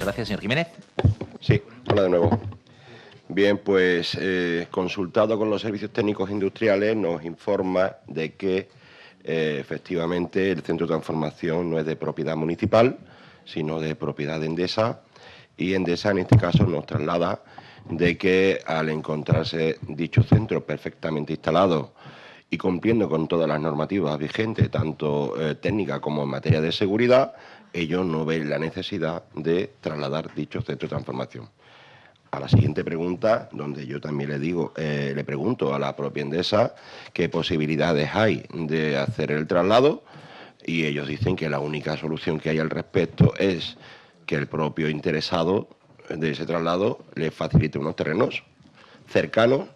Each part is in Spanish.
gracias, señor Jiménez. Sí, hola de nuevo. Bien, pues eh, consultado con los servicios técnicos industriales nos informa de que eh, efectivamente el centro de transformación no es de propiedad municipal, sino de propiedad de Endesa. Y Endesa en este caso nos traslada de que al encontrarse dicho centro perfectamente instalado y cumpliendo con todas las normativas vigentes, tanto eh, técnicas como en materia de seguridad, ellos no ven la necesidad de trasladar dichos centro de transformación. A la siguiente pregunta, donde yo también le digo, eh, le pregunto a la propia Endesa qué posibilidades hay de hacer el traslado y ellos dicen que la única solución que hay al respecto es que el propio interesado de ese traslado le facilite unos terrenos cercanos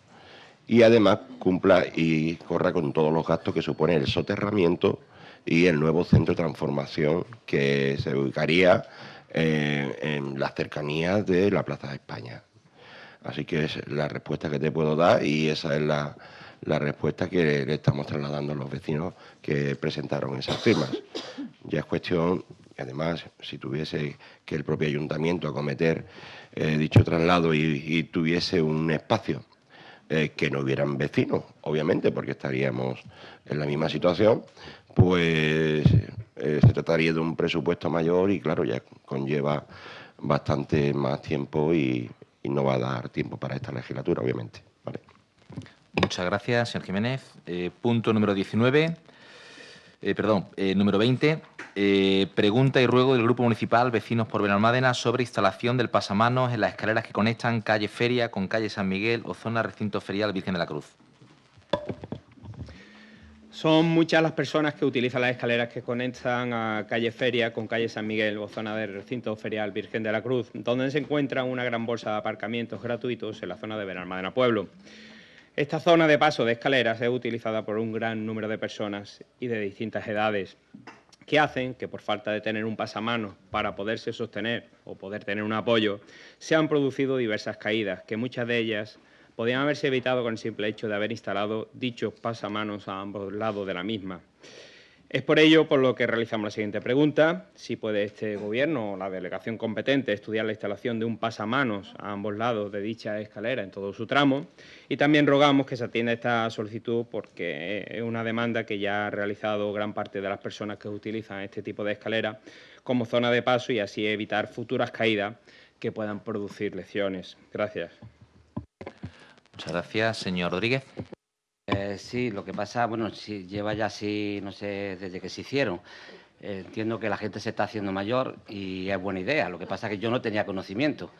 y además cumpla y corra con todos los gastos que supone el soterramiento y el nuevo centro de transformación que se ubicaría eh, en las cercanías de la Plaza de España. Así que es la respuesta que te puedo dar y esa es la, respuesta que le estamos trasladando a los vecinos que presentaron esas firmas. Ya es cuestión, además, si tuviese que el propio ayuntamiento acometer eh, dicho traslado y, tuviese un espacio eh, que no hubieran vecinos, obviamente, porque estaríamos en la misma situación, pues eh, se trataría de un presupuesto mayor y claro, ya conlleva bastante más tiempo y, no va a dar tiempo para esta legislatura, obviamente. Muchas gracias, señor Jiménez. Eh, punto número 19, eh, perdón, número 20. pregunta y ruego del Grupo Municipal Vecinos por Benalmádena sobre instalación del pasamanos en las escaleras que conectan calle Feria con calle San Miguel o zona recinto ferial Virgen de la Cruz. Son muchas las personas que utilizan las escaleras que conectan a calle Feria con calle San Miguel o zona del recinto ferial Virgen de la Cruz, donde se encuentra una gran bolsa de aparcamientos gratuitos en la zona de Benalmádena Pueblo. Esta zona de paso de escaleras es utilizada por un gran número de personas y de distintas edades, que hacen que por falta de tener un pasamano para poderse sostener o poder tener un apoyo, se han producido diversas caídas, que muchas de ellas podían haberse evitado con el simple hecho de haber instalado dichos pasamanos a ambos lados de la misma. Es por ello por lo que realizamos la siguiente pregunta. Si puede este Gobierno o la delegación competente estudiar la instalación de un pasamanos a ambos lados de dicha escalera en todo su tramo. Y también rogamos que se atienda esta solicitud porque es una demanda que ya ha realizado gran parte de las personas que utilizan este tipo de escalera como zona de paso y así evitar futuras caídas que puedan producir lesiones. Gracias. Muchas gracias, señor Rodríguez. Eh, sí, lo que pasa, bueno, si lleva ya así, no sé, desde que se hicieron. Eh, entiendo que la gente se está haciendo mayor y es buena idea. Lo que pasa es que yo no tenía conocimiento.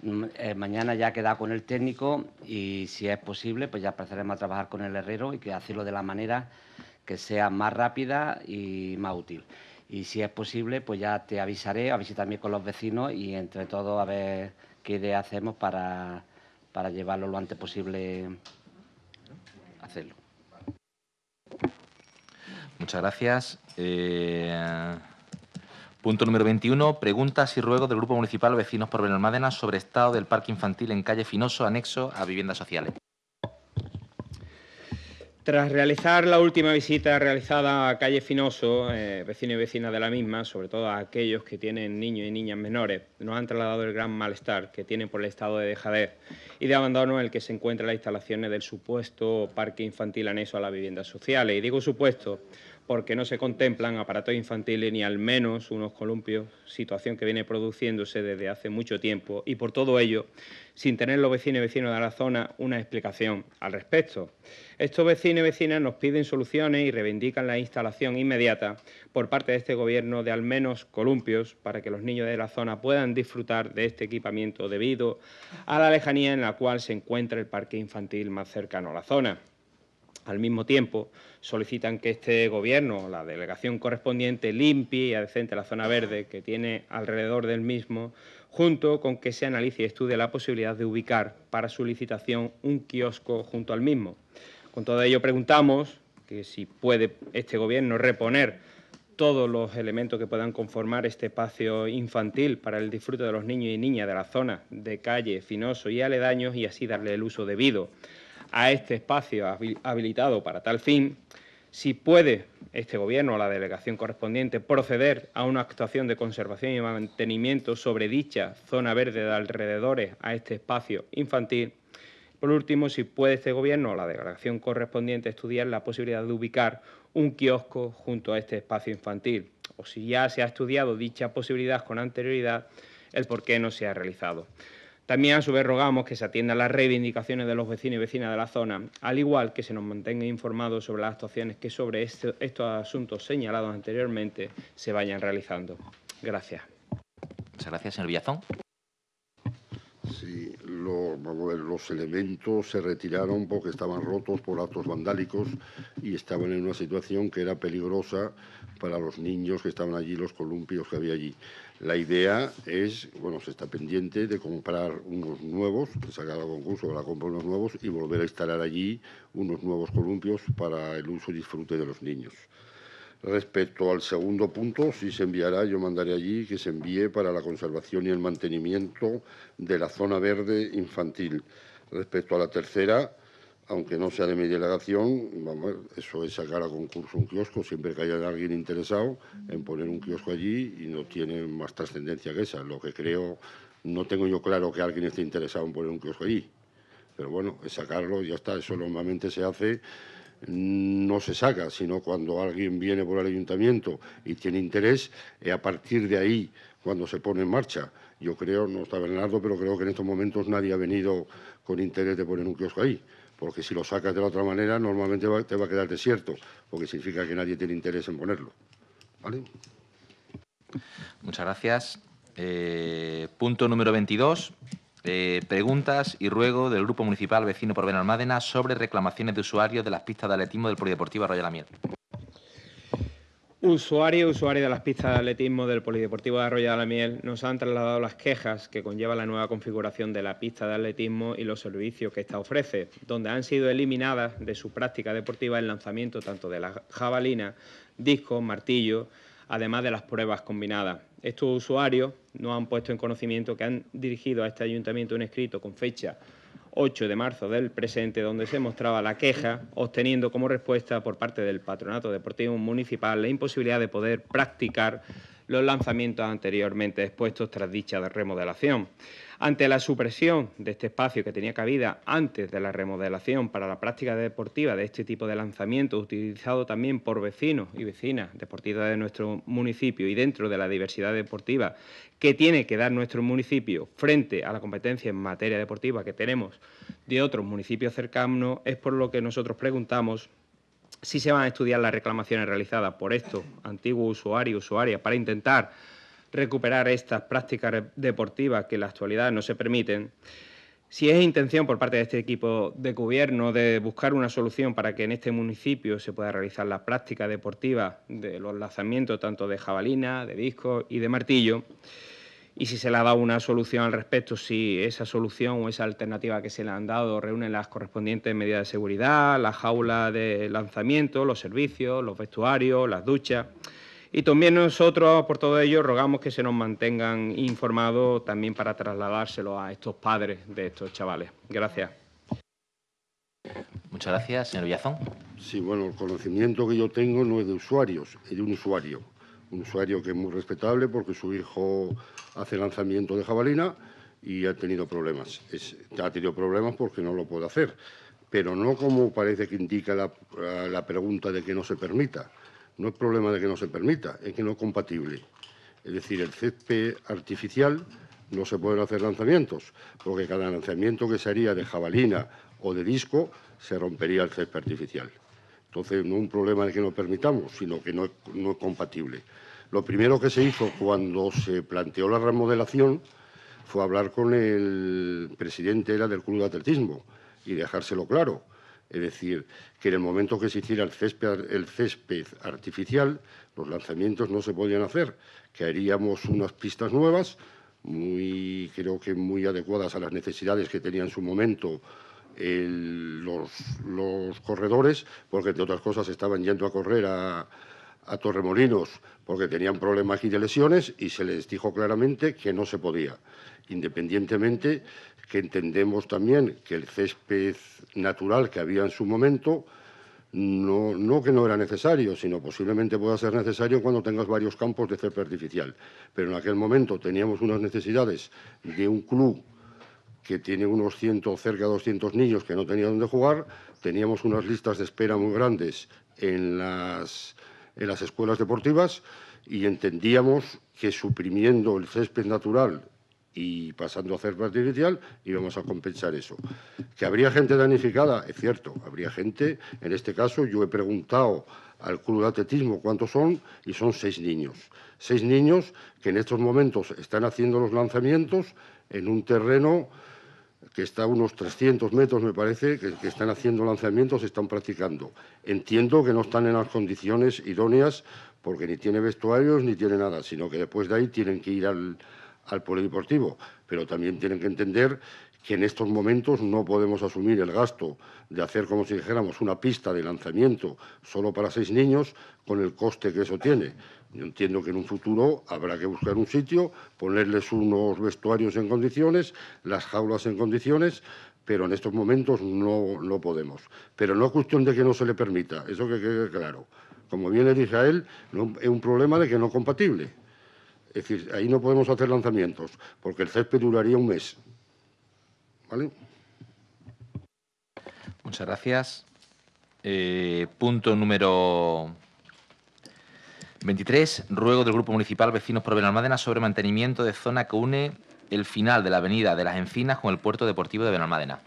Mm, eh, mañana ya he quedado con el técnico y si es posible, pues ya empezaremos a trabajar con el herrero y que hacerlo de la manera que sea más rápida y más útil. Y si es posible, pues ya te avisaré, a también con los vecinos y entre todos a ver qué idea hacemos para para llevarlo lo antes posible a hacerlo. Muchas gracias. Eh, punto número 21. Preguntas y ruegos del Grupo Municipal Vecinos por Benalmádena sobre estado del parque infantil en calle Finoso, anexo a viviendas sociales. Tras realizar la última visita realizada a Calle Finoso, eh, vecinos y vecina de la misma, sobre todo a aquellos que tienen niños y niñas menores, nos han trasladado el gran malestar que tienen por el estado de dejadez y de abandono en el que se encuentran las instalaciones del supuesto parque infantil anexo a las viviendas sociales. Y digo supuesto porque no se contemplan aparatos infantiles ni al menos unos columpios, situación que viene produciéndose desde hace mucho tiempo y por todo ello, sin tener los vecinos y vecinos de la zona una explicación al respecto. Estos vecinos y vecinas nos piden soluciones y reivindican la instalación inmediata por parte de este gobierno de al menos columpios para que los niños de la zona puedan disfrutar de este equipamiento debido a la lejanía en la cual se encuentra el parque infantil más cercano a la zona. Al mismo tiempo, solicitan que este Gobierno, la delegación correspondiente, limpie y adecente la zona verde que tiene alrededor del mismo, junto con que se analice y estudie la posibilidad de ubicar para su licitación un kiosco junto al mismo. Con todo ello, preguntamos que si puede este Gobierno reponer todos los elementos que puedan conformar este espacio infantil para el disfrute de los niños y niñas de la zona de calle, Finoso y aledaños y así darle el uso debido a este espacio habilitado para tal fin, si puede este Gobierno o la delegación correspondiente proceder a una actuación de conservación y mantenimiento sobre dicha zona verde de alrededores a este espacio infantil. Por último, si puede este Gobierno o la delegación correspondiente estudiar la posibilidad de ubicar un kiosco junto a este espacio infantil, o si ya se ha estudiado dicha posibilidad con anterioridad, el por qué no se ha realizado. También a su vez rogamos que se atiendan las reivindicaciones de los vecinos y vecinas de la zona, al igual que se nos mantenga informados sobre las actuaciones que sobre este, estos asuntos señalados anteriormente se vayan realizando. Gracias. Muchas gracias, señor Villazón. Sí, los elementos se retiraron porque estaban rotos por actos vandálicos y estaban en una situación que era peligrosa para los niños que estaban allí, los columpios que había allí. La idea es, bueno, se está pendiente de comprar unos nuevos, que se haga concurso para comprar unos nuevos y volver a instalar allí unos nuevos columpios para el uso y disfrute de los niños. Respecto al segundo punto, si se enviará, yo mandaré allí que se envíe para la conservación y el mantenimiento de la zona verde infantil. Respecto a la tercera, aunque no sea de mi delegación, vamos, eso es sacar a concurso un kiosco, siempre que haya alguien interesado en poner un kiosco allí y no tiene más trascendencia que esa. Lo que creo, no tengo yo claro que alguien esté interesado en poner un kiosco allí, pero bueno, es sacarlo, ya está, eso normalmente se hace no se saca, sino cuando alguien viene por el ayuntamiento y tiene interés, eh, a partir de ahí cuando se pone en marcha. Yo creo, no está Bernardo, pero creo que en estos momentos nadie ha venido con interés de poner un kiosco ahí porque si lo sacas de la otra manera normalmente te va a quedar desierto, porque significa que nadie tiene interés en ponerlo. Muchas gracias. Eh, punto número 22. Eh, preguntas y ruego del Grupo Municipal Vecino por Benalmádena sobre reclamaciones de usuarios de las pistas de atletismo del Polideportivo Arroyo de la Miel. Usuarios y usuarios de las pistas de atletismo del Polideportivo de Arroyo de la Miel nos han trasladado las quejas que conlleva la nueva configuración de la pista de atletismo y los servicios que ésta ofrece, donde han sido eliminadas de su práctica deportiva el lanzamiento tanto de la jabalina, disco, martillo, además de las pruebas combinadas. Estos usuarios no han puesto en conocimiento que han dirigido a este ayuntamiento un escrito con fecha 8 de marzo del presente, donde se mostraba la queja, obteniendo como respuesta por parte del Patronato Deportivo Municipal la imposibilidad de poder practicar los lanzamientos anteriormente expuestos tras dicha remodelación. Ante la supresión de este espacio que tenía cabida antes de la remodelación para la práctica deportiva de este tipo de lanzamientos, utilizado también por vecinos y vecinas deportivas de nuestro municipio y dentro de la diversidad deportiva que tiene que dar nuestro municipio frente a la competencia en materia deportiva que tenemos de otros municipios cercanos, es por lo que nosotros preguntamos si se van a estudiar las reclamaciones realizadas por estos antiguos usuarios y usuarias para intentar recuperar estas prácticas deportivas que en la actualidad no se permiten. Si es intención por parte de este equipo de gobierno de buscar una solución para que en este municipio se pueda realizar la práctica deportiva de los lanzamientos tanto de jabalina, de disco y de martillo, y si se le ha dado una solución al respecto, si esa solución o esa alternativa que se le han dado reúne las correspondientes medidas de seguridad, la jaula de lanzamiento, los servicios, los vestuarios, las duchas. Y también nosotros, por todo ello, rogamos que se nos mantengan informados también para trasladárselo a estos padres de estos chavales. Gracias. Muchas gracias, señor Villazón. Sí, bueno, el conocimiento que yo tengo no es de usuarios, es de un usuario un usuario que es muy respetable porque su hijo hace lanzamiento de jabalina y ha tenido problemas. ha tenido problemas porque no lo puede hacer, pero no como parece que indica la, la pregunta de que no se permita. No es problema de que no se permita, es que no es compatible. Es decir, el césped artificial no se pueden hacer lanzamientos, porque cada lanzamiento que se haría de jabalina o de disco se rompería el césped artificial. Entonces, no un problema de que no permitamos, sino que no es, compatible. Lo primero que se hizo cuando se planteó la remodelación fue hablar con el presidente del Club de Atletismo y dejárselo claro. Es decir, que en el momento que se hiciera el césped, el césped artificial, los lanzamientos no se podían hacer, que haríamos unas pistas nuevas, muy, creo que muy adecuadas a las necesidades que tenía en su momento los, corredores, porque entre otras cosas estaban yendo a correr a, Torremolinos porque tenían problemas y de lesiones y se les dijo claramente que no se podía. Independientemente que entendemos también que el césped natural que había en su momento, no, no, que no era necesario, sino posiblemente pueda ser necesario cuando tengas varios campos de césped artificial. Pero en aquel momento teníamos unas necesidades de un club que tiene unos 100, cerca de 200 niños que no tenían donde jugar. Teníamos unas listas de espera muy grandes en las, en las escuelas deportivas y entendíamos que suprimiendo el césped natural y pasando a césped artificial íbamos a compensar eso. Que habría gente danificada, es cierto, habría gente. En este caso yo he preguntado al club de atletismo cuántos son y son seis niños. Seis niños que en estos momentos están haciendo los lanzamientos en un terreno que está a unos 300 metros, me parece, que, están haciendo lanzamientos, están practicando. Entiendo que no están en las condiciones idóneas porque ni tiene vestuarios ni tiene nada, sino que después de ahí tienen que ir al, al polideportivo. Pero también tienen que entender que en estos momentos no podemos asumir el gasto de hacer, como si dijéramos, una pista de lanzamiento solo para seis niños con el coste que eso tiene. Yo entiendo que en un futuro habrá que buscar un sitio, ponerles unos vestuarios en condiciones, las jaulas en condiciones, pero en estos momentos no, no podemos. Pero no es cuestión de que no se le permita, eso que quede claro. Como viene de Israel, no, es un problema de que no es compatible. Es decir, ahí no podemos hacer lanzamientos, porque el césped duraría un mes. Muchas gracias. Eh, punto número 23. Ruego del Grupo Municipal Vecinos por Benalmádena sobre mantenimiento de zona que une el final de la avenida de las Encinas con el puerto deportivo de Benalmádena.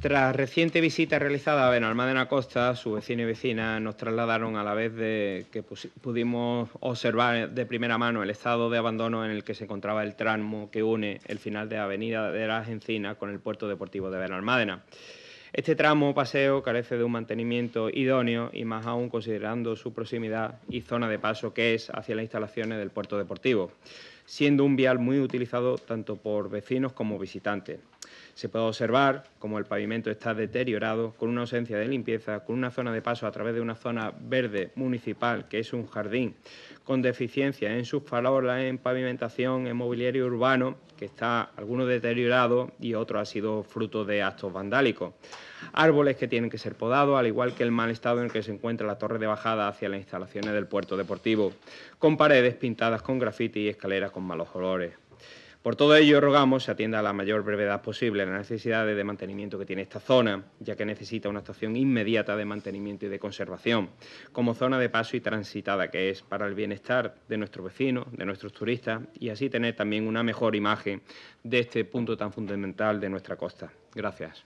Tras reciente visita realizada a Benalmádena Costa, sus vecinos y vecinas nos trasladaron a la vez de que pudimos observar de primera mano el estado de abandono en el que se encontraba el tramo que une el final de Avenida de las Encinas con el puerto deportivo de Benalmádena. Este tramo paseo carece de un mantenimiento idóneo y más aún considerando su proximidad y zona de paso que es hacia las instalaciones del puerto deportivo, siendo un vial muy utilizado tanto por vecinos como visitantes. Se puede observar cómo el pavimento está deteriorado, con una ausencia de limpieza, con una zona de paso a través de una zona verde municipal, que es un jardín, con deficiencias en sus farolas, en pavimentación, en mobiliario urbano, que está alguno deteriorado y otro ha sido fruto de actos vandálicos. Árboles que tienen que ser podados, al igual que el mal estado en el que se encuentra la torre de bajada hacia las instalaciones del puerto deportivo, con paredes pintadas con grafiti y escaleras con malos olores. Por todo ello, rogamos se atienda a la mayor brevedad posible las necesidades de mantenimiento que tiene esta zona, ya que necesita una actuación inmediata de mantenimiento y de conservación, como zona de paso y transitada que es para el bienestar de nuestros vecinos, de nuestros turistas, y así tener también una mejor imagen de este punto tan fundamental de nuestra costa. Gracias.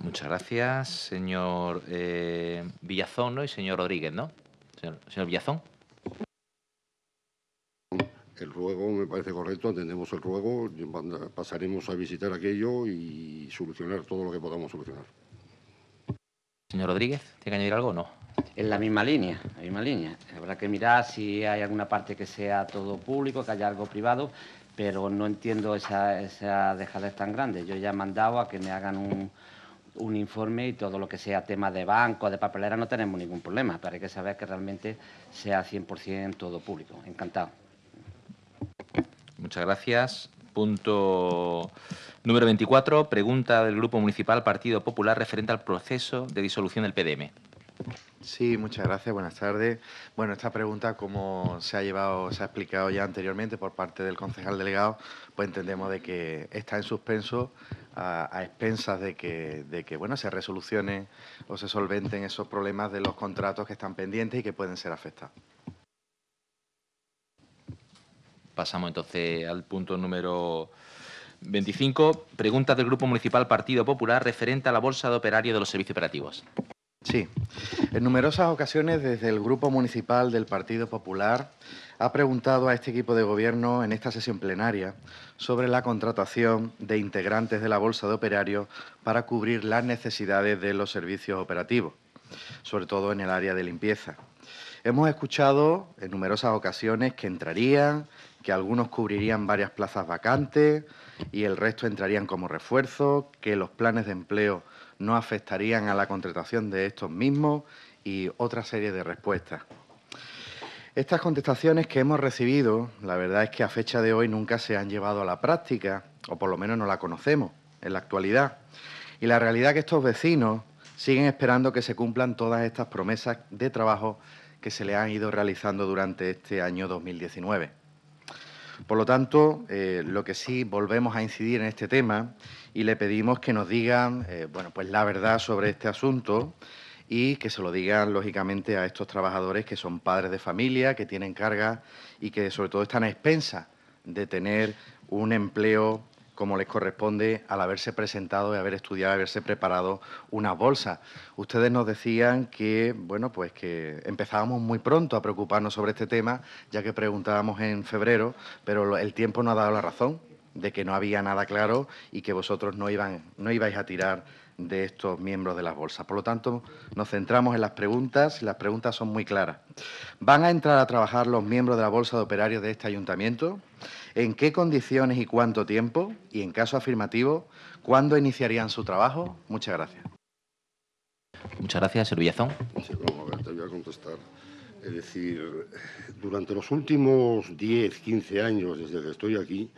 Muchas gracias, señor eh, Villazón y señor Rodríguez, ¿no? señor Villazón el ruego me parece correcto, atendemos el ruego, pasaremos a visitar aquello y solucionar todo lo que podamos solucionar. Señor Rodríguez, ¿tiene que añadir algo o no? En la misma línea, la misma línea. Habrá que mirar si hay alguna parte que sea todo público, que haya algo privado, pero no entiendo esa, esa dejadez tan grande. Yo ya he mandado a que me hagan un, un informe y todo lo que sea tema de banco, de papelera, no tenemos ningún problema, pero hay que saber que realmente sea 100% todo público. Encantado. Muchas gracias. Punto número 24, pregunta del Grupo Municipal Partido Popular referente al proceso de disolución del PDM. Sí, muchas gracias, buenas tardes. Bueno, esta pregunta, como se ha llevado, se ha explicado ya anteriormente por parte del concejal delegado, pues entendemos de que está en suspenso a, expensas de que, bueno, se resolucionen o se solventen esos problemas de los contratos que están pendientes y que pueden ser afectados. Pasamos entonces al punto número 25. Pregunta del Grupo Municipal Partido Popular referente a la bolsa de operario de los servicios operativos. Sí, en numerosas ocasiones desde el Grupo Municipal del Partido Popular ha preguntado a este equipo de gobierno en esta sesión plenaria sobre la contratación de integrantes de la Bolsa de Operarios para cubrir las necesidades de los servicios operativos, sobre todo en el área de limpieza. Hemos escuchado en numerosas ocasiones que entrarían, que algunos cubrirían varias plazas vacantes y el resto entrarían como refuerzo, que los planes de empleo no afectarían a la contratación de estos mismos y otra serie de respuestas. Estas contestaciones que hemos recibido, la verdad es que a fecha de hoy nunca se han llevado a la práctica, o por lo menos no la conocemos en la actualidad. Y la realidad es que estos vecinos siguen esperando que se cumplan todas estas promesas de trabajo que se les han ido realizando durante este año 2019. Por lo tanto, eh, lo que sí volvemos a incidir en este tema y le pedimos que nos digan eh, bueno, pues la verdad sobre este asunto y que se lo digan, lógicamente, a estos trabajadores que son padres de familia, que tienen carga y que, sobre todo, están a expensas de tener un empleo como les corresponde al haberse presentado y haber estudiado, haberse preparado una bolsa. Ustedes nos decían que, bueno, pues que empezábamos muy pronto a preocuparnos sobre este tema, ya que preguntábamos en febrero, pero el tiempo no ha dado la razón de que no había nada claro y que vosotros no, iban, no ibais a tirar de estos miembros de las bolsas. Por lo tanto, nos centramos en las preguntas y las preguntas son muy claras. ¿Van a entrar a trabajar los miembros de la Bolsa de Operarios de este ayuntamiento? en qué condiciones y cuánto tiempo, y en caso afirmativo, cuándo iniciarían su trabajo. Muchas gracias. Muchas gracias, Villazón. Sí, vamos a ver, te voy a contestar. Es decir, durante los últimos 10, 15 años, desde que estoy aquí,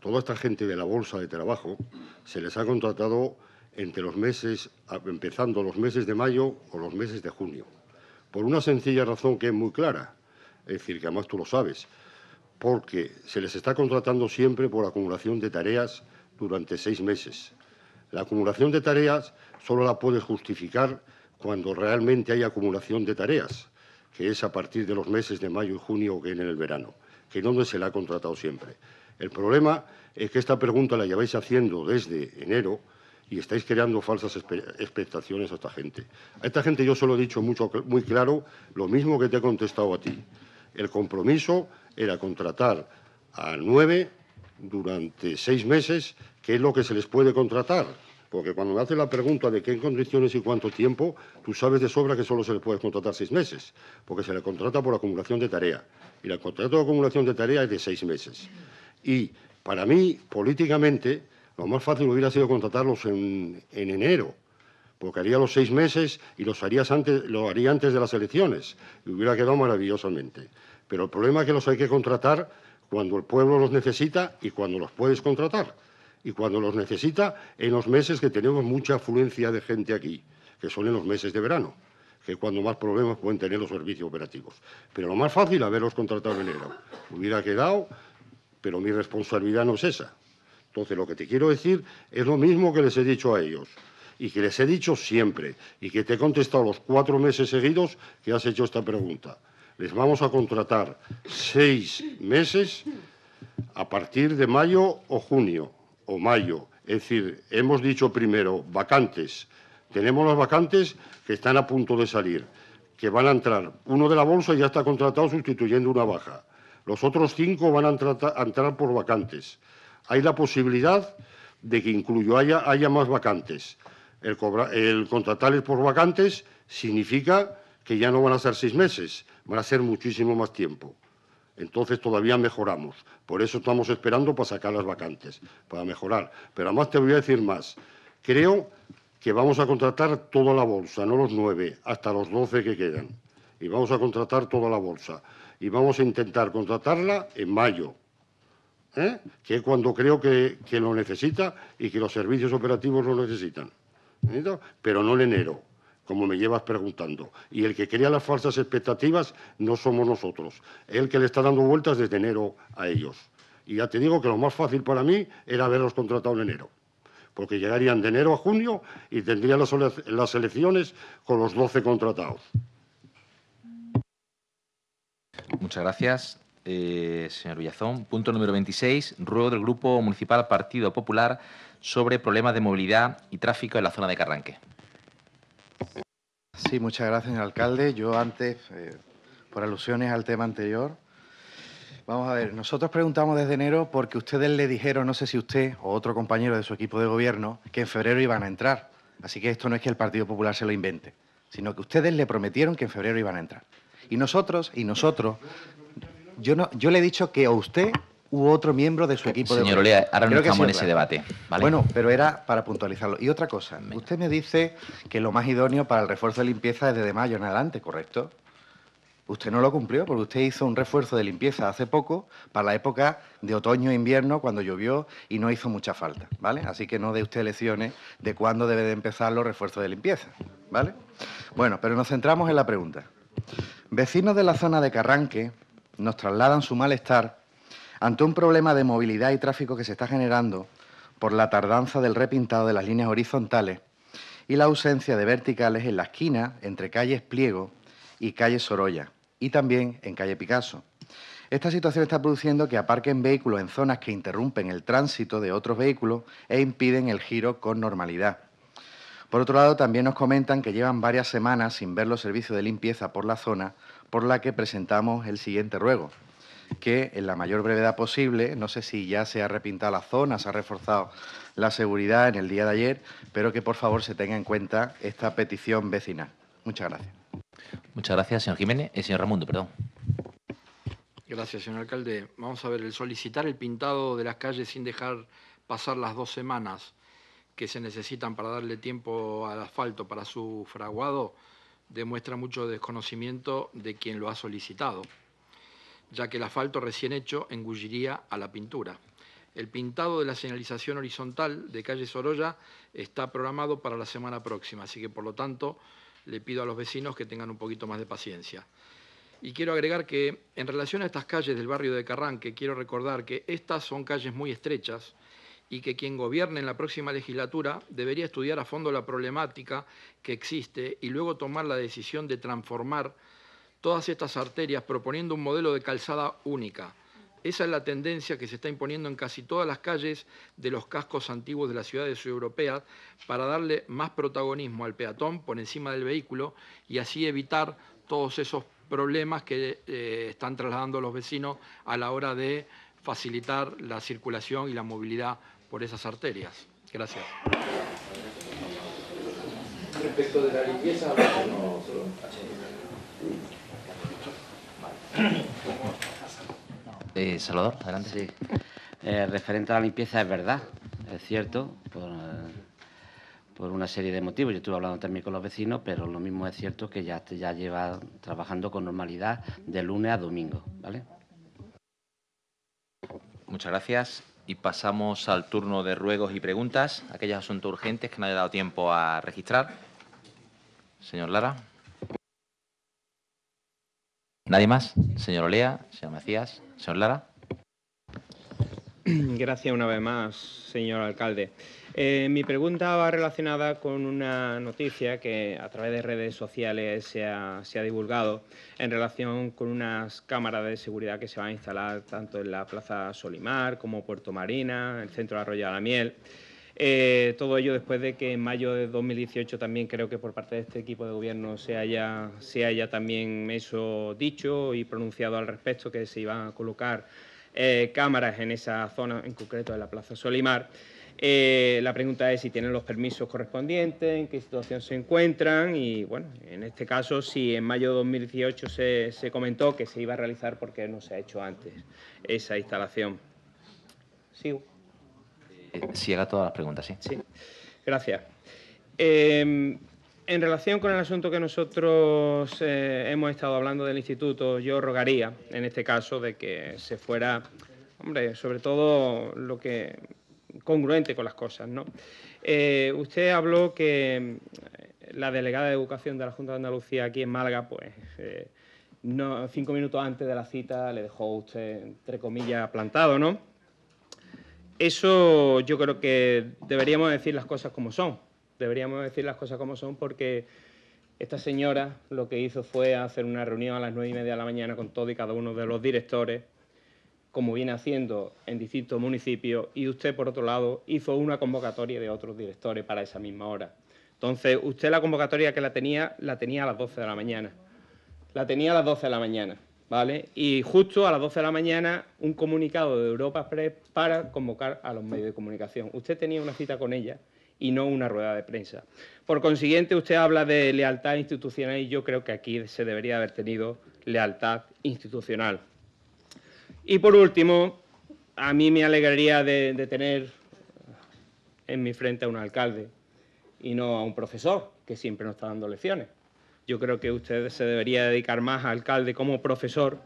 toda esta gente de la bolsa de trabajo se les ha contratado entre los meses, empezando los meses de mayo o los meses de junio. Por una sencilla razón que es muy clara, es decir, que además tú lo sabes porque se les está contratando siempre por acumulación de tareas durante seis meses. La acumulación de tareas solo la puede justificar cuando realmente hay acumulación de tareas, que es a partir de los meses de mayo y junio que en el verano, que no se la ha contratado siempre. El problema es que esta pregunta la lleváis haciendo desde enero y estáis creando falsas expectaciones a esta gente. A esta gente yo solo he dicho mucho, muy claro, lo mismo que te he contestado a ti. El compromiso era contratar a nueve durante seis meses, que es lo que se les puede contratar. Porque cuando me hace la pregunta de qué condiciones y cuánto tiempo, tú sabes de sobra que solo se les puede contratar seis meses, porque se les contrata por acumulación de tarea. Y el contrato de acumulación de tarea es de seis meses. Y para mí, políticamente, lo más fácil hubiera sido contratarlos en, enero, porque haría los seis meses y los harías lo haría antes de las elecciones. Y hubiera quedado maravillosamente. Pero el problema es que los hay que contratar cuando el pueblo los necesita y cuando los puedes contratar. Y cuando los necesita en los meses que tenemos mucha afluencia de gente aquí, que son en los meses de verano, que es cuando más problemas pueden tener los servicios operativos. Pero lo más fácil, haberlos contratado en enero. Hubiera quedado, pero mi responsabilidad no es esa. Entonces, lo que te quiero decir es lo mismo que les he dicho a ellos y que les he dicho siempre y que te he contestado los cuatro meses seguidos que has hecho esta pregunta les vamos a contratar seis meses a partir de mayo o junio o mayo. Es decir, hemos dicho primero vacantes. Tenemos los vacantes que están a punto de salir, que van a entrar. Uno de la bolsa ya está contratado sustituyendo una baja. Los otros cinco van a, entrar por vacantes. Hay la posibilidad de que incluyo haya, más vacantes. El, el contratarles por vacantes significa que ya no van a ser seis meses, van a ser muchísimo más tiempo. Entonces todavía mejoramos. Por eso estamos esperando para sacar las vacantes, para mejorar. Pero además te voy a decir más. Creo que vamos a contratar toda la bolsa, no los nueve, hasta los doce que quedan. Y vamos a contratar toda la bolsa. Y vamos a intentar contratarla en mayo, ¿eh? que es cuando creo que, lo necesita y que los servicios operativos lo necesitan. Pero no en enero como me llevas preguntando. Y el que crea las falsas expectativas no somos nosotros, el que le está dando vueltas desde enero a ellos. Y ya te digo que lo más fácil para mí era haberlos contratado en enero, porque llegarían de enero a junio y tendrían las, elecciones con los 12 contratados. Muchas gracias. Eh, señor Villazón. Punto número 26, ruego del Grupo Municipal Partido Popular sobre problemas de movilidad y tráfico en la zona de Carranque. Sí, muchas gracias, señor alcalde. Yo antes, eh, por alusiones al tema anterior, vamos a ver, nosotros preguntamos desde enero porque ustedes le dijeron, no sé si usted o otro compañero de su equipo de gobierno, que en febrero iban a entrar. Así que esto no es que el Partido Popular se lo invente, sino que ustedes le prometieron que en febrero iban a entrar. Y nosotros, y nosotros, yo, no, yo le he dicho que o usted ...hubo otro miembro de su equipo Señor de ahora no estamos en ese debate. Bueno, pero era para puntualizarlo. Y otra cosa, usted me dice que lo más idóneo para el refuerzo de limpieza es desde mayo en adelante, ¿correcto? Usted no lo cumplió porque usted hizo un refuerzo de limpieza hace poco para la época de otoño e invierno cuando llovió y no hizo mucha falta, ¿vale? Así que no dé usted lecciones de cuándo debe de empezar los refuerzos de limpieza, ¿vale? Bueno, pero nos centramos en la pregunta. Vecinos de la zona de Carranque nos trasladan su malestar ante un problema de movilidad y tráfico que se está generando por la tardanza del repintado de las líneas horizontales y la ausencia de verticales en la esquina entre calles Pliego y calle Sorolla, y también en calle Picasso. Esta situación está produciendo que aparquen vehículos en zonas que interrumpen el tránsito de otros vehículos e impiden el giro con normalidad. Por otro lado, también nos comentan que llevan varias semanas sin ver los servicios de limpieza por la zona, por la que presentamos el siguiente ruego que en la mayor brevedad posible, no sé si ya se ha repintado la zona, se ha reforzado la seguridad en el día de ayer, pero que por favor se tenga en cuenta esta petición vecinal. Muchas gracias. Muchas gracias, señor Jiménez. Eh, señor Ramundo, perdón. Gracias, señor alcalde. Vamos a ver, el solicitar el pintado de las calles sin dejar pasar las dos semanas que se necesitan para darle tiempo al asfalto para su fraguado demuestra mucho desconocimiento de quien lo ha solicitado ya que el asfalto recién hecho engulliría a la pintura. El pintado de la señalización horizontal de calle Sorolla está programado para la semana próxima, así que por lo tanto le pido a los vecinos que tengan un poquito más de paciencia. Y quiero agregar que en relación a estas calles del barrio de Carranque, quiero recordar que estas son calles muy estrechas y que quien gobierne en la próxima legislatura debería estudiar a fondo la problemática que existe y luego tomar la decisión de transformar todas estas arterias proponiendo un modelo de calzada única. Esa es la tendencia que se está imponiendo en casi todas las calles de los cascos antiguos de las ciudades europeas para darle más protagonismo al peatón por encima del vehículo y así evitar todos esos problemas que eh, están trasladando los vecinos a la hora de facilitar la circulación y la movilidad por esas arterias. Gracias. Respecto de la limpieza, eh, Salvador, adelante. Sí. Eh, referente a la limpieza, es verdad, es cierto, por, una serie de motivos. Yo estuve hablando también con los vecinos, pero lo mismo es cierto que ya, ya lleva trabajando con normalidad de lunes a domingo. ¿vale? Muchas gracias. Y pasamos al turno de ruegos y preguntas, aquellos asuntos urgentes que no haya dado tiempo a registrar. Señor Lara. ¿Nadie más? Señor Olea, señor Macías, señor Lara. Gracias una vez más, señor alcalde. Eh, mi pregunta va relacionada con una noticia que a través de redes sociales se ha, divulgado en relación con unas cámaras de seguridad que se van a instalar tanto en la Plaza Solimar como Puerto Marina, en el Centro de Arroyo de la Miel. Eh, todo ello después de que en mayo de 2018 también creo que por parte de este equipo de gobierno se haya, se haya también eso dicho y pronunciado al respecto, que se iban a colocar eh, cámaras en esa zona, en concreto de la Plaza Solimar. Eh, la pregunta es si tienen los permisos correspondientes, en qué situación se encuentran y, bueno, en este caso, si en mayo de 2018 se, se comentó que se iba a realizar, porque no se ha hecho antes esa instalación? Sigo. Si haga todas las preguntas, sí. Sí, gracias. Em, en relación con el asunto que nosotros eh, hemos estado hablando del instituto, yo rogaría, en este caso, de que se fuera, hombre, sobre todo lo que congruente con las cosas, ¿no? Eh, usted habló que eh, la delegada de Educación de la Junta de Andalucía aquí en Malga, pues cinco minutos antes de la cita le dejó usted, entre comillas, plantado, ¿no? Eso yo creo que deberíamos decir las cosas como son. Deberíamos decir las cosas como son porque esta señora lo que hizo fue hacer una reunión a las nueve y media de la mañana con todo y cada uno de los directores, como viene haciendo en distintos municipios, y usted, por otro lado, hizo una convocatoria de otros directores para esa misma hora. Entonces, usted la convocatoria que la tenía, la tenía a las 12 de la mañana. La tenía a las 12 de la mañana. Y justo a las 12 de la mañana un comunicado de Europa Press para convocar a los medios de comunicación. Usted tenía una cita con ella y no una rueda de prensa. Por consiguiente, usted habla de lealtad institucional y yo creo que aquí se debería haber tenido lealtad institucional. Y por último, a mí me alegraría de, de tener en mi frente a un alcalde y no a un profesor que siempre nos está dando lecciones. Yo creo que usted se debería dedicar más al alcalde como profesor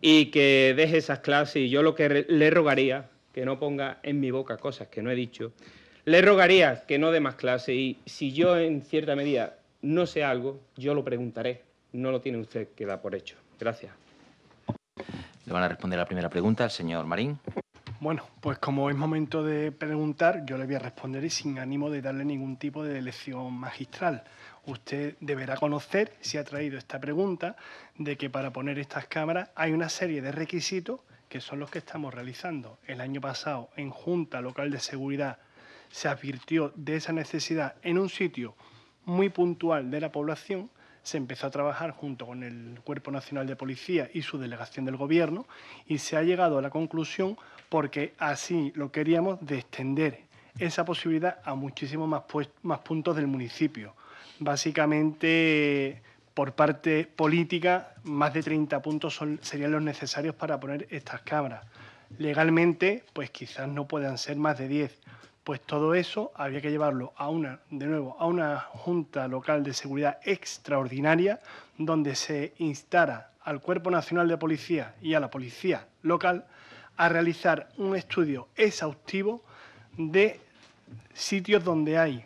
y que deje esas clases. Y yo lo que le rogaría, que no ponga en mi boca cosas que no he dicho, le rogaría que no dé más clases y si yo en cierta medida no sé algo, yo lo preguntaré. No lo tiene usted que dar por hecho. Gracias. Le van a responder la primera pregunta al señor Marín. Bueno, pues como es momento de preguntar, yo le voy a responder y sin ánimo de darle ningún tipo de lección magistral usted deberá conocer, si ha traído esta pregunta, de que para poner estas cámaras hay una serie de requisitos que son los que estamos realizando. El año pasado, en Junta Local de Seguridad, se advirtió de esa necesidad en un sitio muy puntual de la población, se empezó a trabajar junto con el Cuerpo Nacional de Policía y su delegación del Gobierno y se ha llegado a la conclusión, porque así lo queríamos, de extender esa posibilidad a muchísimos más, más puntos del municipio básicamente por parte política, más de 30 puntos serían los necesarios para poner estas cámaras. Legalmente, pues quizás no puedan ser más de 10. Pues todo eso había que llevarlo a una, de nuevo, a una Junta Local de Seguridad extraordinaria donde se instara al Cuerpo Nacional de Policía y a la Policía Local a realizar un estudio exhaustivo de sitios donde hay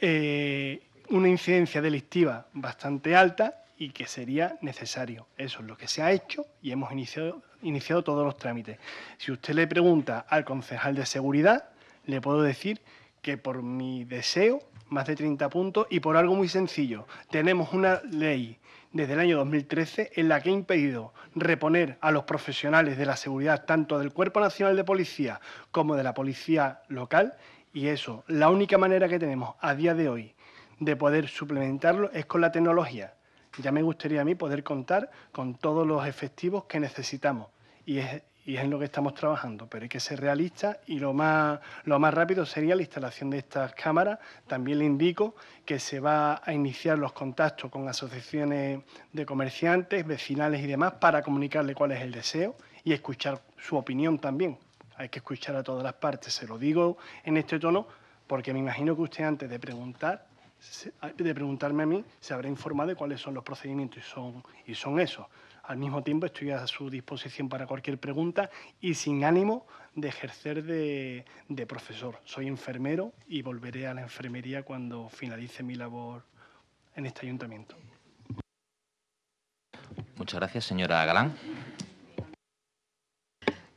eh, una incidencia delictiva bastante alta y que sería necesario. Eso es lo que se ha hecho y hemos iniciado, iniciado todos los trámites. Si usted le pregunta al concejal de seguridad, le puedo decir que por mi deseo, más de 30 puntos, y por algo muy sencillo, tenemos una ley desde el año 2013 en la que ha impedido reponer a los profesionales de la seguridad, tanto del Cuerpo Nacional de Policía como de la Policía Local, y eso, la única manera que tenemos a día de hoy de poder suplementarlo es con la tecnología. Ya me gustaría a mí poder contar con todos los efectivos que necesitamos y es, es en lo que estamos trabajando, pero hay que ser realistas y lo más, lo más rápido sería la instalación de estas cámaras. También le indico que se va a iniciar los contactos con asociaciones de comerciantes, vecinales y demás para comunicarle cuál es el deseo y escuchar su opinión también. Hay que escuchar a todas las partes, se lo digo en este tono porque me imagino que usted antes de preguntar de preguntarme a mí, se habrá informado de cuáles son los procedimientos y son, y son esos. Al mismo tiempo, estoy a su disposición para cualquier pregunta y sin ánimo de ejercer de, profesor. Soy enfermero y volveré a la enfermería cuando finalice mi labor en este ayuntamiento. Muchas gracias, señora Galán.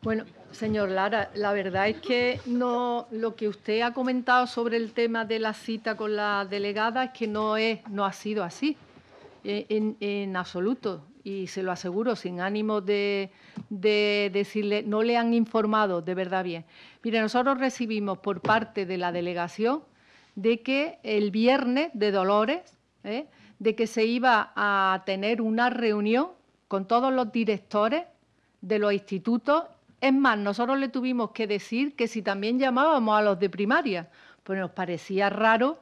Bueno, Señor Lara, la verdad es que no lo que usted ha comentado sobre el tema de la cita con la delegada es que no es, no ha sido así eh, en, absoluto. Y se lo aseguro, sin ánimo de, decirle, no le han informado de verdad bien. Mire, nosotros recibimos por parte de la delegación de que el viernes de Dolores, eh, de que se iba a tener una reunión con todos los directores de los institutos es más, nosotros le tuvimos que decir que si también llamábamos a los de primaria, pues nos parecía raro,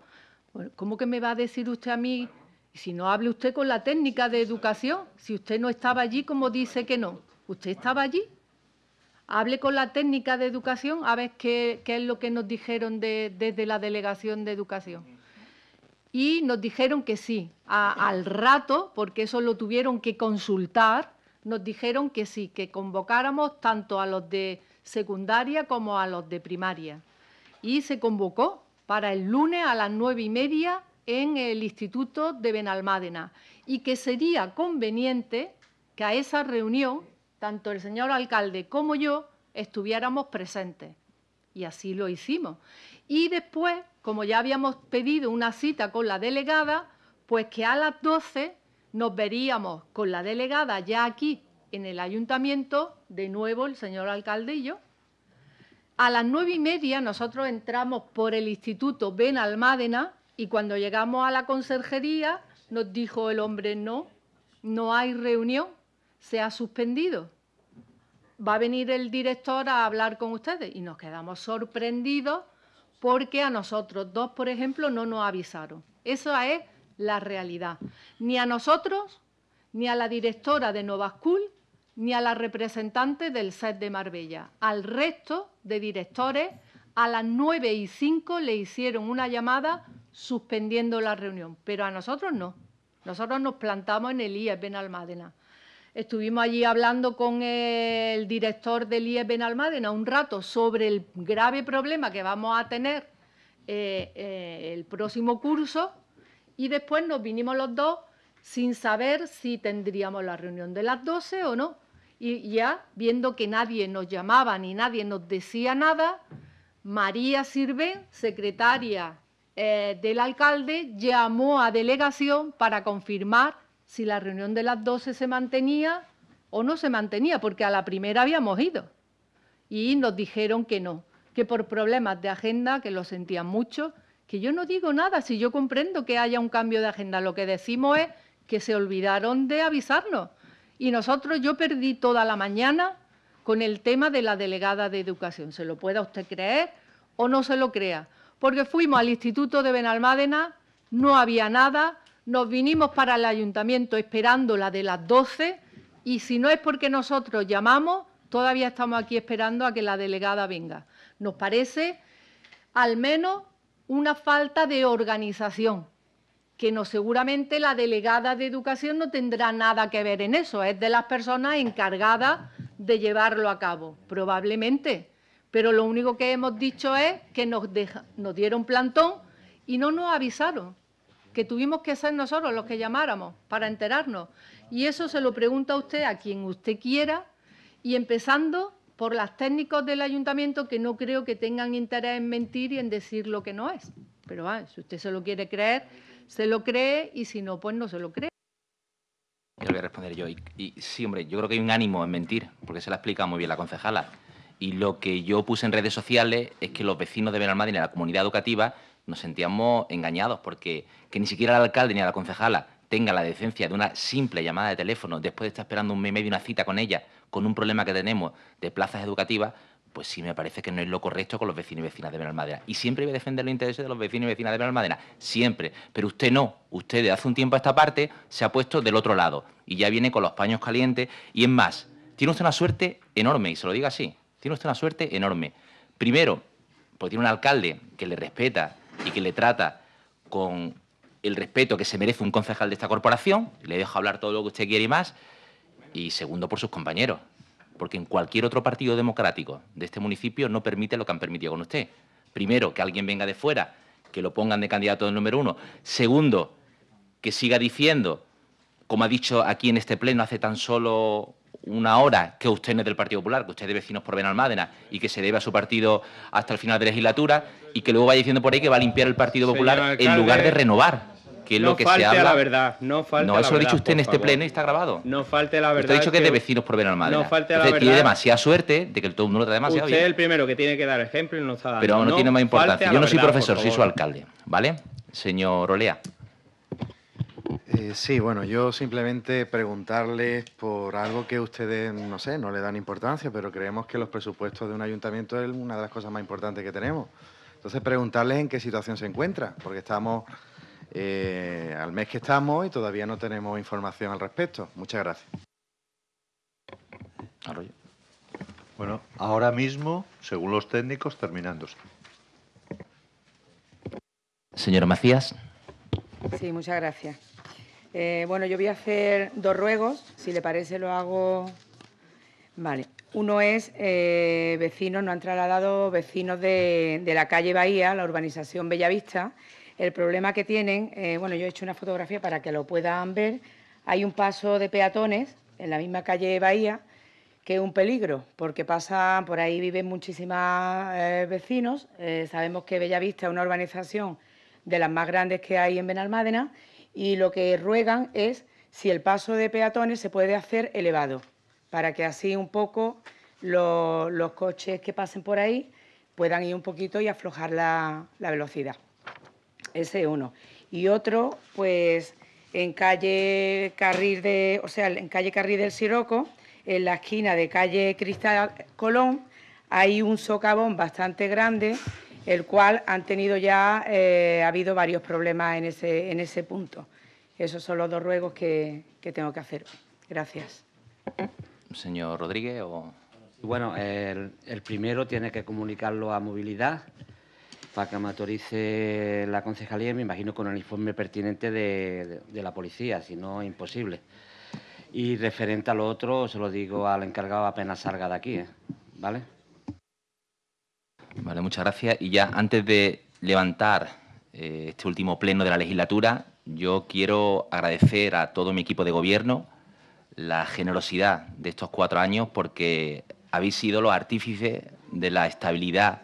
¿cómo que me va a decir usted a mí? Si no hable usted con la técnica de educación, si usted no estaba allí, como dice que no? ¿Usted estaba allí? Hable con la técnica de educación a ver qué, es lo que nos dijeron desde la delegación de educación y nos dijeron que sí, al rato, porque eso lo tuvieron que consultar, nos dijeron que sí, que convocáramos tanto a los de secundaria como a los de primaria. Y se convocó para el lunes a las nueve y media en el Instituto de Benalmádena y que sería conveniente que a esa reunión tanto el señor alcalde como yo estuviéramos presentes. Y así lo hicimos. Y después, como ya habíamos pedido una cita con la delegada, pues que a las doce nos veríamos con la delegada ya aquí en el ayuntamiento, de nuevo el señor alcaldillo. A las nueve y media nosotros entramos por el Instituto Benalmádena y cuando llegamos a la conserjería nos dijo el hombre, no, no hay reunión, se ha suspendido. Va a venir el director a hablar con ustedes y nos quedamos sorprendidos porque a nosotros dos, por ejemplo, no nos avisaron. Eso es la realidad. Ni a nosotros, ni a la directora de Nova School, ni a la representante del SET de Marbella. Al resto de directores, a las 9 y 5 le hicieron una llamada suspendiendo la reunión, pero a nosotros no. Nosotros nos plantamos en el IES Benalmádena. Estuvimos allí hablando con el director del IES Benalmádena un rato sobre el grave problema que vamos a tener eh, eh, el próximo curso y después nos vinimos los dos sin saber si tendríamos la reunión de las 12 o no. Y ya viendo que nadie nos llamaba ni nadie nos decía nada, María Sirven, secretaria eh, del alcalde, llamó a delegación para confirmar si la reunión de las 12 se mantenía o no se mantenía, porque a la primera habíamos ido. Y nos dijeron que no, que por problemas de agenda, que lo sentían mucho, que yo no digo nada, si yo comprendo que haya un cambio de agenda, lo que decimos es que se olvidaron de avisarnos. Y nosotros, yo perdí toda la mañana con el tema de la delegada de educación. Se lo pueda usted creer o no se lo crea. Porque fuimos al Instituto de Benalmádena, no había nada, nos vinimos para el ayuntamiento esperando la de las 12 y si no es porque nosotros llamamos, todavía estamos aquí esperando a que la delegada venga. Nos parece al menos una falta de organización, que no seguramente la delegada de educación no tendrá nada que ver en eso, es de las personas encargadas de llevarlo a cabo, probablemente. Pero lo único que hemos dicho es que nos, dieron plantón y no nos avisaron, que tuvimos que ser nosotros los que llamáramos para enterarnos. Y eso se lo pregunta a usted, a quien usted quiera, y empezando por las técnicos del ayuntamiento que no creo que tengan interés en mentir y en decir lo que no es. Pero va, ah, si usted se lo quiere creer, se lo cree y si no, pues no se lo cree. Yo voy a responder yo. sí, hombre, yo creo que hay un ánimo en mentir, porque se lo ha muy bien la concejala. Y lo que yo puse en redes sociales es que los vecinos de Benalmádena y la comunidad educativa nos sentíamos engañados, porque que ni siquiera el alcalde ni la concejala tenga la decencia de una simple llamada de teléfono después de estar esperando un mes y medio una cita con ella con un problema que tenemos de plazas educativas, pues sí me parece que no es lo correcto con los vecinos y vecinas de Benalmádena. Y siempre voy a defender los intereses de los vecinos y vecinas de Benalmádena, siempre. Pero usted no, usted desde hace un tiempo a esta parte se ha puesto del otro lado y ya viene con los paños calientes. Y es más, tiene usted una suerte enorme, y se lo digo así, tiene usted una suerte enorme. Primero, pues tiene un alcalde que le respeta y que le trata con el respeto que se merece un concejal de esta corporación, le dejo hablar todo lo que usted quiere y más, y segundo por sus compañeros, porque en cualquier otro partido democrático de este municipio no permite lo que han permitido con usted. Primero, que alguien venga de fuera, que lo pongan de candidato del número uno. Segundo, que siga diciendo, como ha dicho aquí en este pleno hace tan solo una hora que usted no es del Partido Popular, que usted es de Vecinos por Benalmádena y que se debe a su partido hasta el final de legislatura y que luego vaya diciendo por ahí que va a limpiar el Partido Popular en lugar de renovar no lo falte la verdad, no eso lo ha dicho usted en este pleno y está grabado. No falte la verdad. Usted ha dicho que, es de vecinos por ver al No falte la verdad. Tiene demasiada suerte de que todo el mundo lo trae demasiado Usted es el primero que tiene que dar ejemplo y no está dando. Pero no, tiene más importancia. Yo no soy profesor, soy su alcalde. ¿Vale? Señor Olea. Eh, sí, bueno, yo simplemente preguntarles por algo que ustedes, no sé, no le dan importancia, pero creemos que los presupuestos de un ayuntamiento es una de las cosas más importantes que tenemos. Entonces, preguntarles en qué situación se encuentra, porque estamos eh, al mes que estamos y todavía no tenemos información al respecto. Muchas gracias. Bueno, ahora mismo, según los técnicos, terminándose. Señora Macías. Sí, muchas gracias. Eh, bueno, yo voy a hacer dos ruegos. Si le parece, lo hago. Vale. Uno es eh, vecinos, no han trasladado vecinos de, de la calle Bahía, la urbanización Bellavista el problema que tienen, eh, bueno, yo he hecho una fotografía para que lo puedan ver, hay un paso de peatones en la misma calle Bahía, que es un peligro, porque pasan, por ahí viven muchísimos eh, vecinos. Eh, sabemos que Bellavista es una urbanización de las más grandes que hay en Benalmádena y lo que ruegan es si el paso de peatones se puede hacer elevado, para que así un poco los coches que pasen por ahí puedan ir un poquito y aflojar la velocidad ese uno. Y otro, pues en calle Carril de, o sea, en calle Carril del Siroco, en la esquina de calle Cristal Colón, hay un socavón bastante grande, el cual han tenido ya, eh, ha habido varios problemas en ese, en ese punto. Esos son los dos ruegos que, tengo que hacer. Gracias. Señor Rodríguez Bueno, el, el primero tiene que comunicarlo a movilidad para que amatorice la concejalía, me imagino con el informe pertinente de, la policía, si no, imposible. Y referente a lo otro, se lo digo al encargado apenas salga de aquí, ¿eh? ¿vale? Vale, muchas gracias. Y ya antes de levantar eh, este último pleno de la legislatura, yo quiero agradecer a todo mi equipo de gobierno la generosidad de estos cuatro años porque habéis sido los artífices de la estabilidad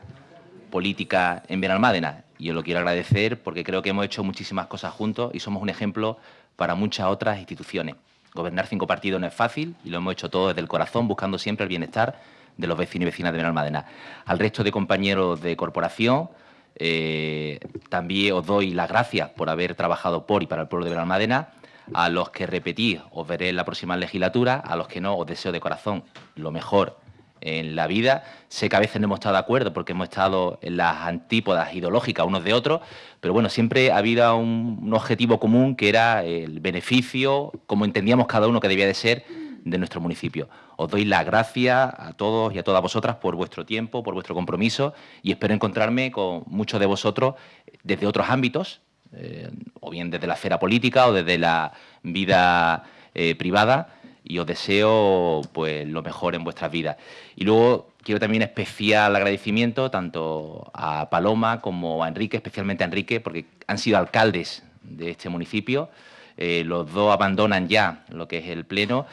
política en Benalmádena. Y yo lo quiero agradecer porque creo que hemos hecho muchísimas cosas juntos y somos un ejemplo para muchas otras instituciones. Gobernar cinco partidos no es fácil y lo hemos hecho todo desde el corazón, buscando siempre el bienestar de los vecinos y vecinas de Benalmádena. Al resto de compañeros de corporación, eh, también os doy las gracias por haber trabajado por y para el pueblo de Benalmádena. A los que repetís, os veré en la próxima legislatura. A los que no, os deseo de corazón lo mejor en la vida. Sé que a veces no hemos estado de acuerdo porque hemos estado en las antípodas ideológicas unos de otros, pero bueno, siempre ha habido un, objetivo común que era el beneficio, como entendíamos cada uno que debía de ser, de nuestro municipio. Os doy las gracias a todos y a todas vosotras por vuestro tiempo, por vuestro compromiso y espero encontrarme con muchos de vosotros desde otros ámbitos, eh, o bien desde la esfera política o desde la vida eh, privada y os deseo pues lo mejor en vuestras vidas. Y luego quiero también especial agradecimiento tanto a Paloma como a Enrique, especialmente a Enrique, porque han sido alcaldes de este municipio. Eh, los dos abandonan ya lo que es el pleno.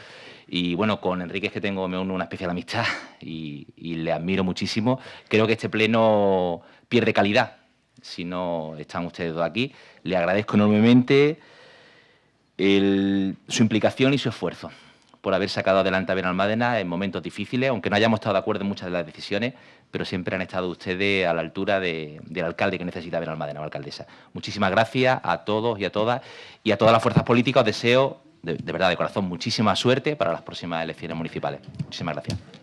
Y bueno, con Enrique es que tengo me una especial amistad y, le admiro muchísimo. Creo que este pleno pierde calidad si no están ustedes dos aquí. Le agradezco enormemente su implicación y su esfuerzo por haber sacado adelante a Benalmádena en momentos difíciles, aunque no hayamos estado de acuerdo en muchas de las decisiones, pero siempre han estado ustedes a la altura del alcalde que necesita Benalmádena o alcaldesa. Muchísimas gracias a todos y a todas y a todas las fuerzas políticas. Os deseo, de verdad, de corazón, muchísima suerte para las próximas elecciones municipales. Muchísimas gracias.